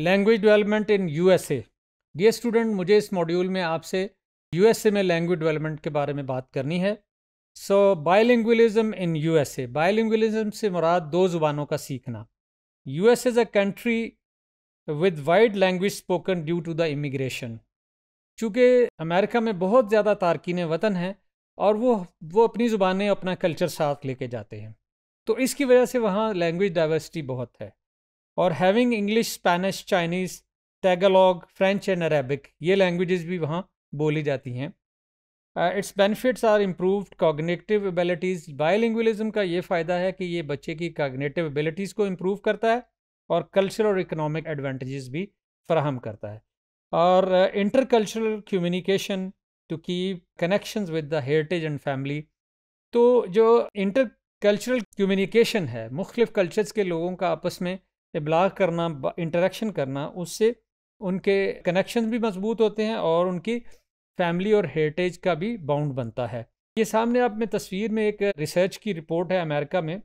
Language development in USA dear student मुझे इस module में आपसे यूएसए में लैंग्वेज डेवलपमेंट के बारे में बात करनी है सो बायलिंगलिज़म इन यूएसए बायलिंगलिज़म से मुराद दो ज़ुबानों का सीखना U S is a country with wide language spoken due to the immigration चूँकि अमेरिका में बहुत ज़्यादा तारकिन वतन हैं और वो वो अपनी ज़ुबानें अपना कल्चर साथ लेके जाते हैं तो इसकी वजह से वहाँ लैंग्वेज डाइवर्सिटी बहुत है और having English Spanish Chinese Tagalog French and Arabic ये लैंग्वेजेस भी वहाँ बोली जाती हैं it's benefits are improved cognitive abilities bilingualism का ये फ़ायदा है कि ये बच्चे की कॉग्नेटिव एबिलिटीज़ को इम्प्रूव करता है और कल्चरल और इकोनॉमिक एडवांटेजेस भी फ्राहम करता है और inter cultural communication to keep connections with the heritage and family तो जो इंटर कल्चरल कम्युनिकेशन है मुख्तफ कल्चर्स के लोगों का आपस में इबलाग करना इंटरेक्शन करना उससे उनके कनेक्शन भी मजबूत होते हैं और उनकी फैमिली और हेरिटेज का भी बाउंड बनता है ये सामने आप में तस्वीर में एक रिसर्च की रिपोर्ट है अमेरिका में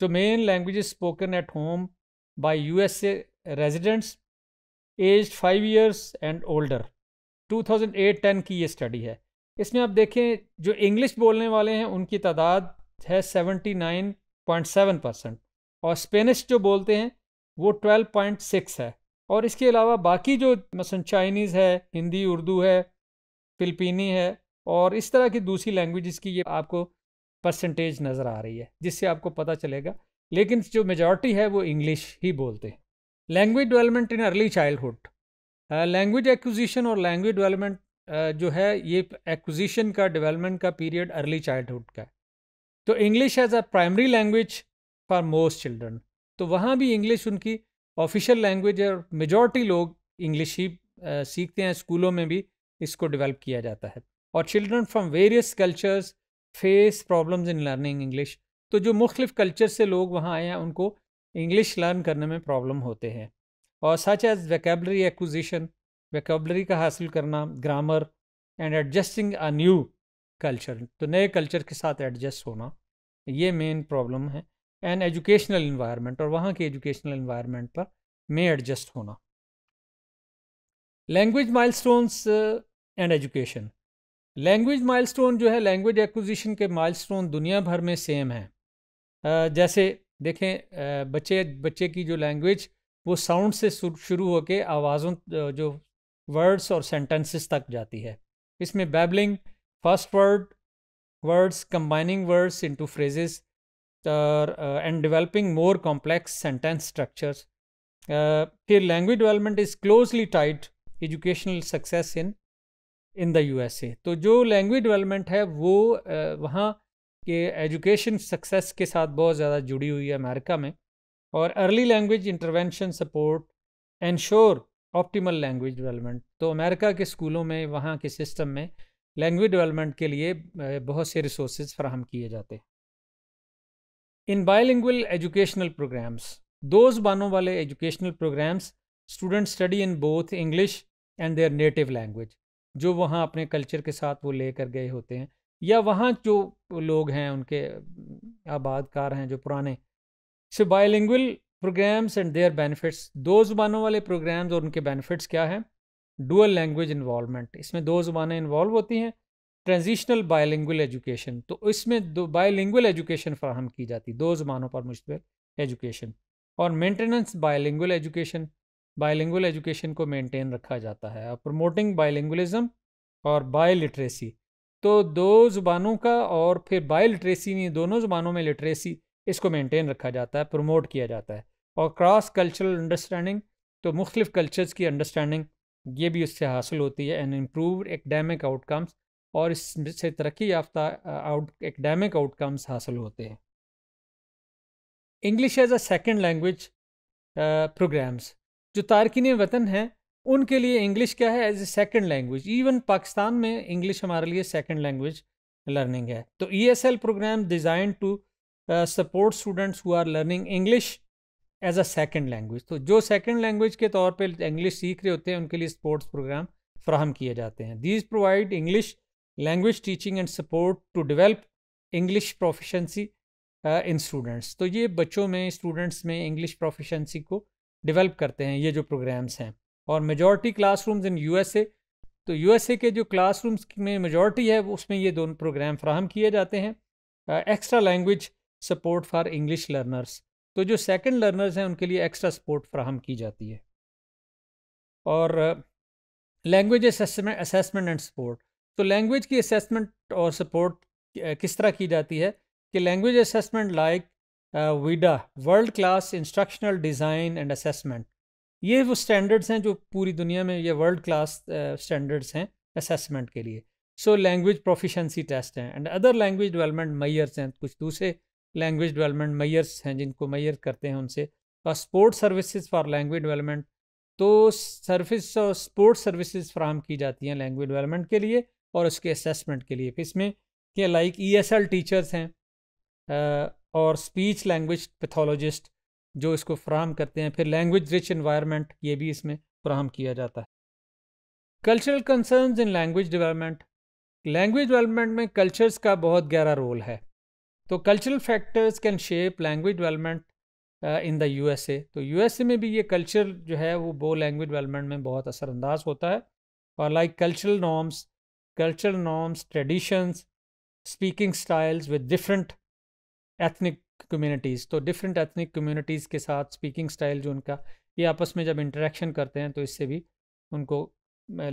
जो main language spoken at home by USA residents age five years and older 2008-10 की ये स्टडी है इसमें आप देखें जो इंग्लिश बोलने वाले हैं उनकी तादाद है 79.7 परसेंट और स्पेनिश जो बोलते हैं वो 12.6 है और इसके अलावा बाकी जो मसलन चाइनीज़ है हिंदी उर्दू है फिलपीनी है और इस तरह की दूसरी लैंग्वेज़ की ये आपको परसेंटेज नज़र आ रही है जिससे आपको पता चलेगा लेकिन जो मेजॉरिटी है वो इंग्लिश ही बोलते हैं language development in early childhood language acquisition और लैंग्वेज डेवलपमेंट जो है ये एक्विजिशन का डेवलपमेंट का पीरियड अर्ली चाइल्डहुड का है तो English as a primary language for most children तो वहाँ भी इंग्लिश उनकी ऑफिशियल लैंग्वेज है और मेजॉरिटी लोग इंग्लिश ही सीखते हैं स्कूलों में भी इसको डेवलप किया जाता है और children from various cultures face problems in learning English तो जो मुख्तफ कल्चर से लोग वहाँ आए हैं उनको इंग्लिश लर्न करने में प्रॉब्लम होते हैं और such as vocabulary acquisition vocabulary का हासिल करना grammar and adjusting a new culture तो नए कल्चर के साथ एडजस्ट होना ये मेन प्रॉब्लम है एन एजुकेशनल इन्वायरमेंट और वहाँ के एजुकेशनल इन्वायरमेंट पर में एडजस्ट होना language milestones and education language milestone जो है लैंग्वेज एक्विजिशन के माइलस्टोन दुनिया भर में सेम हैं uh, जैसे देखें uh, बच्चे बच्चे की जो लैंग्वेज वो साउंड से शुरू होकर आवाज़ों uh, जो वर्ड्स और सेंटेंसेस तक जाती है इसमें babbling first word words combining words into phrases and uh, developing more complex sentence structures. Uh, here, language development is closely tied educational success in in the U S A तो जो language development है वो uh, वहाँ के education success के साथ बहुत ज़्यादा जुड़ी हुई है अमेरिका में और early language intervention support ensure optimal language development तो अमेरिका के स्कूलों में वहाँ के सिस्टम में लैंग्वेज डेवलपमेंट के लिए बहुत से रिसोर्स फ्राहम किए जाते हैं इन In एजुकेशनल प्रोग्राम्स दो ज़बानों वाले educational programs student study in both English and their native language जो वहाँ अपने कल्चर के साथ वो लेकर गए होते हैं या वहाँ जो लोग हैं उनके आबादकार हैं जो पुराने so bilingual programs and their benefits दो ज़ुबानों वाले प्रोग्राम्स और उनके बेनिफिट्स क्या हैं डुअल लैंग्वेज इन्वॉलमेंट इसमें दो ज़ुबानें इन्वॉल्व होती हैं ट्रांजिशनल बायलिंगुअल एजुकेशन तो इसमें दो बायलिंगुअल एजुकेशन फ्राहम की जाती दो ज़बानों पर मुश्तमिल एजुकेशन और maintenance bilingual education bilingual education को मेंटेन रखा जाता है और प्रमोटिंग बायलिंगुलिज्म और बायोलिटरेसी तो दो ज़ुबानों का और फिर बायोलिटरेसी नहीं दोनों ज़ुबानों में लिटरेसी इसको मेंटेन रखा जाता है प्रमोट किया जाता है और क्रॉस कल्चरल अंडरस्टैंडिंग तो मुख्तलिफ़ कल्चर्स की अंडरस्टैंडिंग ये भी उससे हासिल होती है एंड इम्प्रूव एकेडमिक आउटकम्स और इससे तरक्की याफ्ता आउट एकेडमिक आउटकम्स हासिल होते हैं English as a second language programs जो तारकिन वतन हैं उनके लिए इंग्लिश क्या है as a second language even Pakistan में इंग्लिश हमारे लिए सेकेंड लैंग्वेज लर्निंग है तो E S L program design to support students who are learning English as a second language तो जो सेकेंड लैंग्वेज के तौर पर इंग्लिश सीख रहे होते हैं उनके लिए स्पोर्ट्स प्रोग्राम फ्राहम किए जाते हैं these provide English language teaching and support to develop English proficiency in students तो ये बच्चों में स्टूडेंट्स में इंग्लिश प्रोफिशेंसी को डेवलप करते हैं ये जो प्रोग्राम्स हैं और मेजॉरिटी क्लासरूम्स इन यूएसए तो यूएसए के जो क्लासरूम्स में मेजॉरिटी है उसमें ये दोनों प्रोग्राम फ्राहम किए जाते हैं extra language support for English learners तो जो सेकंड लर्नर्स हैं उनके लिए एक्स्ट्रा सपोर्ट फ्राहम की जाती है और लैंग्वेज असेसमेंट एंड सपोर्ट तो लैंग्वेज की असेसमेंट और सपोर्ट किस तरह की जाती है कि लैंग्वेज असेसमेंट लाइक वीडा world class instructional design and assessment ये वो स्टैंडर्ड्स हैं जो पूरी दुनिया में ये वर्ल्ड क्लास स्टैंडर्ड्स हैं असेसमेंट के लिए सो लैंग्वेज प्रोफिशेंसी टेस्ट हैं and other language development measures हैं कुछ दूसरे लैंग्वेज डेवलपमेंट मैयर्स हैं जिनको मैयर करते हैं उनसे और support services for language development तो सर्विस और स्पोर्ट सर्विसेज फ्राहम की जाती हैं लैंग्वेज डेवलपमेंट के लिए और उसके असेसमेंट के लिए इसमें के लाइक ई टीचर्स हैं और स्पीच लैंग्वेज पैथोलॉजिस्ट जो इसको फ्राहम करते हैं फिर लैंग्वेज रिच इन्वायरमेंट ये भी इसमें फ्राहम किया जाता है cultural concern in language development language development में कल्चर्स का बहुत गहरा रोल है तो cultural factors can shape language development in the USA तो यूएसए में भी ये कल्चर जो है वो बो लैंग्वेज डेवलपमेंट में बहुत असरअंदाज होता है और like cultural norms cultural norms, traditions, speaking styles with different ethnic communities तो डिफरेंट एथनिक कम्युनिटीज़ के साथ स्पीकिंग स्टाइल जो उनका ये आपस में जब इंटरेक्शन करते हैं तो इससे भी उनको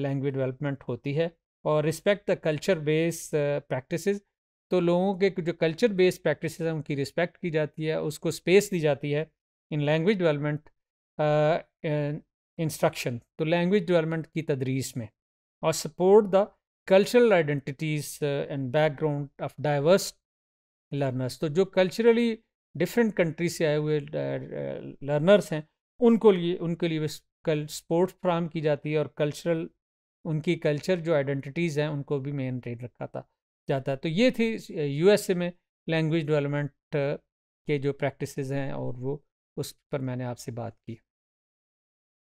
लैंग्वेज डेवलपमेंट होती है और respect the culture base practices तो लोगों के जो कल्चर बेस्ड प्रैक्टिस हैं उनकी रिस्पेक्ट की जाती है उसको स्पेस दी जाती है इन लैंग्वेज डेवलपमेंट इंस्ट्रक्शन तो लैंग्वेज डेवलपमेंट की तदरीस में और support the cultural identities and background of diverse learners तो जो कल्चरली डिफरेंट कंट्री से आए हुए लर्नर्स uh, uh, हैं उनको लिए उनके लिए कल स्पोर्ट्स फ्राम की जाती है और कल्चरल उनकी कल्चर जो आइडेंटिटीज़ हैं उनको भी मेनटेन रखा था जाता है तो ये थी यूएसए uh, में लैंग्वेज डेवलपमेंट के जो प्रैक्टिसेस हैं और वो उस पर मैंने आपसे बात की